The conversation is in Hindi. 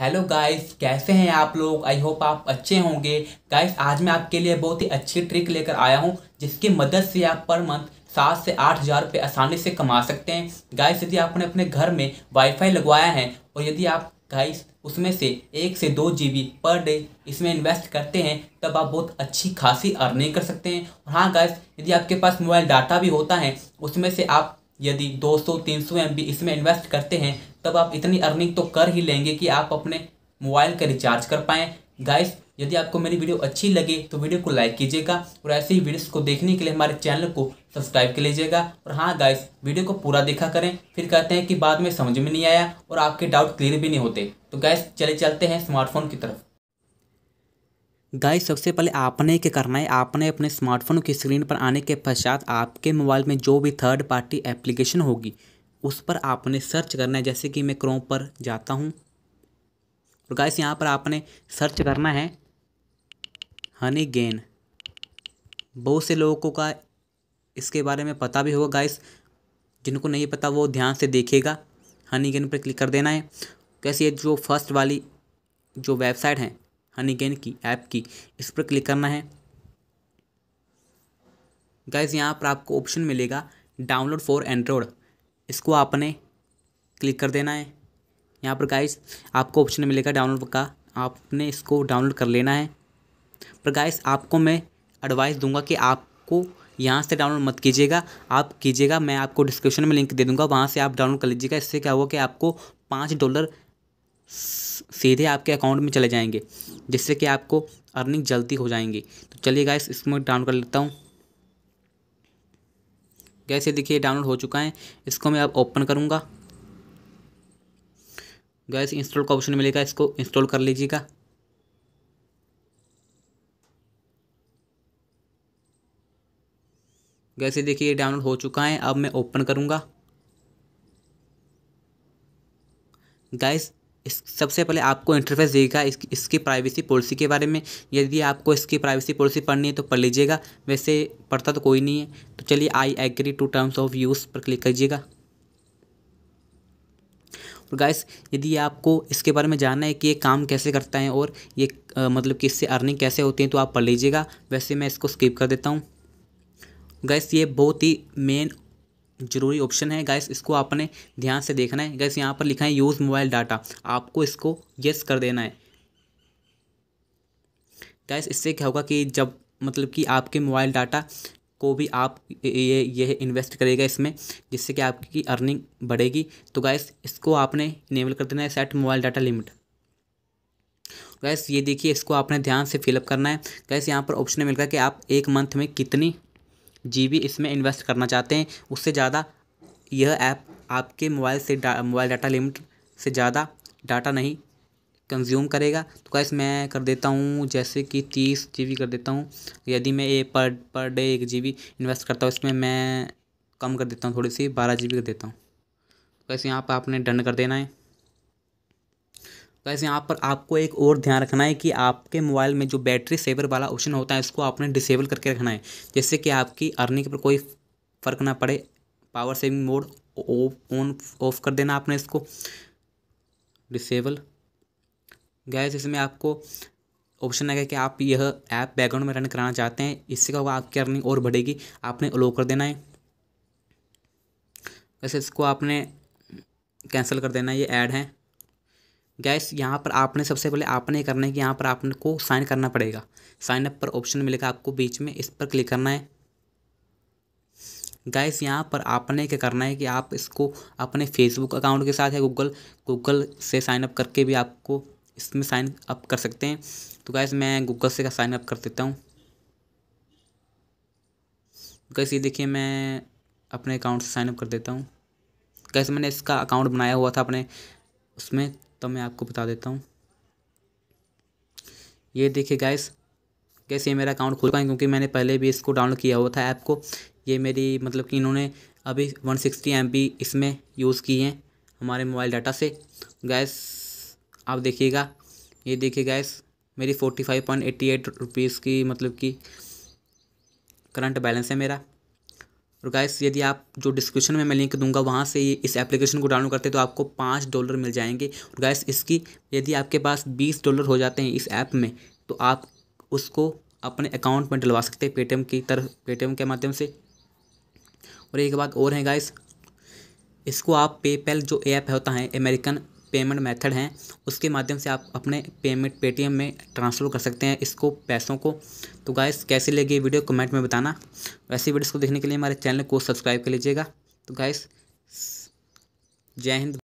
हेलो गाइस कैसे हैं आप लोग आई होप आप अच्छे होंगे गाइस आज मैं आपके लिए बहुत ही अच्छी ट्रिक लेकर आया हूं जिसकी मदद से आप पर मंथ सात से आठ हज़ार रुपये आसानी से कमा सकते हैं गाइस यदि आपने अपने घर में वाईफाई लगवाया है और यदि आप गाइस उसमें से एक से दो जी पर डे इसमें इन्वेस्ट करते हैं तब आप बहुत अच्छी खासी अर्निंग कर सकते हैं और हाँ गाइस यदि आपके पास मोबाइल डाटा भी होता है उसमें से आप यदि 200 300 सौ इसमें इन्वेस्ट करते हैं तब आप इतनी अर्निंग तो कर ही लेंगे कि आप अपने मोबाइल का रिचार्ज कर पाएँ गाइस यदि आपको मेरी वीडियो अच्छी लगे तो वीडियो को लाइक कीजिएगा और ऐसे ही वीडियोस को देखने के लिए हमारे चैनल को सब्सक्राइब कर लीजिएगा और हाँ गाइस वीडियो को पूरा देखा करें फिर कहते हैं कि बाद में समझ में नहीं आया और आपके डाउट क्लियर भी नहीं होते तो गाइस चले चलते हैं स्मार्टफोन की तरफ गाइस सबसे पहले आपने क्या करना है आपने अपने स्मार्टफोन की स्क्रीन पर आने के पश्चात आपके मोबाइल में जो भी थर्ड पार्टी एप्लीकेशन होगी उस पर आपने सर्च करना है जैसे कि मैं क्रोम पर जाता हूँ और गाइस यहाँ पर आपने सर्च करना है हनी गेन बहुत से लोगों का इसके बारे में पता भी होगा गाइस जिनको नहीं पता वो ध्यान से देखेगा हनी गेन पर क्लिक कर देना है कैसे ये जो फर्स्ट वाली जो वेबसाइट है हनी गेन की ऐप की इस पर क्लिक करना है गाइस यहाँ पर आपको ऑप्शन मिलेगा डाउनलोड फॉर एंड्रॉयड इसको आपने क्लिक कर देना है यहाँ पर गाइस आपको ऑप्शन मिलेगा डाउनलोड का आपने इसको डाउनलोड कर लेना है पर गाइस आपको मैं एडवाइस दूंगा कि आपको यहाँ से डाउनलोड मत कीजिएगा आप कीजिएगा मैं आपको डिस्क्रिप्शन में लिंक दे दूंगा वहाँ से आप डाउनलोड कर लीजिएगा इससे क्या होगा कि आपको पाँच डॉलर सीधे आपके अकाउंट में चले जाएंगे जिससे कि आपको अर्निंग जल्दी हो जाएंगी तो चलिए गाइस इसको मैं डाउनलोड कर लेता हूँ कैसे देखिए डाउनलोड हो चुका है इसको मैं अब ओपन करूँगा गैस इंस्टॉल का ऑप्शन मिलेगा इसको इंस्टॉल कर लीजिएगा जैसे देखिए ये डाउनलोड हो चुका है अब मैं ओपन करूँगा गैस इस सबसे पहले आपको इंटरफेस देगा इस, इसकी प्राइवेसी पॉलिसी के बारे में यदि आपको इसकी प्राइवेसी पॉलिसी पढ़नी है तो पढ़ लीजिएगा वैसे पढ़ता तो कोई नहीं है तो चलिए I agree to terms of use पर क्लिक कीजिएगा और गाइस यदि आपको इसके बारे में जानना है कि ये काम कैसे करता है और ये आ, मतलब कि इससे अर्निंग कैसे होती है तो आप पढ़ लीजिएगा वैसे मैं इसको स्किप कर देता हूँ गैस ये बहुत ही मेन जरूरी ऑप्शन है गैस इसको आपने ध्यान से देखना है गैस यहाँ पर लिखा है यूज़ मोबाइल डाटा आपको इसको येस कर देना है गैस इससे क्या होगा कि जब मतलब कि आपके मोबाइल डाटा को भी आप ये यह इन्वेस्ट करेगा इसमें जिससे कि आपकी अर्निंग बढ़ेगी तो गैस इसको आपने इनेबल कर देना है set mobile data limit guys ये देखिए इसको आपने ध्यान से फिलअप करना है गैस यहाँ पर ऑप्शन मिल गया है कि आप एक मंथ में कितनी जी बी इसमें इन्वेस्ट करना चाहते हैं उससे ज़्यादा यह ऐप आपके मोबाइल से डा, मोबाइल डाटा लिमिट से ज़्यादा डाटा नहीं कंज्यूम करेगा तो कैसे मैं कर देता हूँ जैसे कि तीस जी कर देता हूँ यदि मैं ए पर पर डे एक जी इन्वेस्ट करता हूँ इसमें मैं कम कर देता हूँ थोड़ी सी बारह जी कर देता हूँ कैसे तो यहाँ पर आपने डन कर देना है तो ऐसे यहाँ पर आपको एक और ध्यान रखना है कि आपके मोबाइल में जो बैटरी सेवर वाला ऑप्शन होता है इसको आपने डिसेबल करके रखना है जिससे कि आपकी अर्निंग पर कोई फ़र्क ना पड़े power saving mode on off कर देना आपने इसको डिसेबल गैस इसमें आपको ऑप्शन आएगा कि आप यह ऐप बैकग्राउंड में रन कराना चाहते हैं इससे क्या होगा आपकी अर्निंग और बढ़ेगी आपने अलो कर देना है वैसे इसको आपने कैंसिल कर देना है ये ऐड है गैस यहाँ पर आपने सबसे पहले आपने करना है कि यहाँ पर आपने को साइन करना पड़ेगा साइन अप पर ऑप्शन मिलेगा आपको बीच में इस पर क्लिक करना है गैस यहाँ पर आपने क्या करना है कि आप इसको अपने फेसबुक अकाउंट के साथ या गूगल गूगल से साइन अप करके भी आपको इसमें साइन अप कर सकते हैं तो गैस मैं गूगल से का साइन अप कर देता हूँ गैस ये देखिए मैं अपने अकाउंट से साइन अप कर देता हूँ गैस मैंने इसका अकाउंट बनाया हुआ था अपने उसमें तो मैं आपको बता देता हूँ ये देखिए गाइस कैसे ये मेरा अकाउंट खुल पाए क्योंकि मैंने पहले भी इसको डाउनलोड किया हुआ था ऐप को ये मेरी मतलब कि इन्होंने अभी वन सिक्सटी एम बी इसमें यूज़ की हैं हमारे मोबाइल डाटा से गैस आप देखिएगा ये देखिए गैस मेरी forty five point eighty eight rupees की मतलब कि करंट बैलेंस है मेरा और गाइस यदि आप जो डिस्क्रिप्शन में मैं लिंक दूंगा वहाँ से इस एप्लीकेशन को डाउनलोड करते हैं तो आपको पाँच डॉलर मिल जाएंगे और गाइस इसकी यदि आपके पास बीस डॉलर हो जाते हैं इस ऐप में तो आप उसको अपने अकाउंट में डलवा सकते हैं पेटीएम की तरफ पेटीएम के माध्यम से और एक बात और है गाइस इसको आप पेपैल जो ऐप होता है अमेरिकन पेमेंट मेथड हैं उसके माध्यम से आप अपने पेमेंट पेटीएम में ट्रांसफ़र कर सकते हैं इसको पैसों को तो गाइस कैसी लगी वीडियो कमेंट में बताना वैसी वीडियोस को देखने के लिए हमारे चैनल को सब्सक्राइब कर लीजिएगा तो गाइस जय हिंद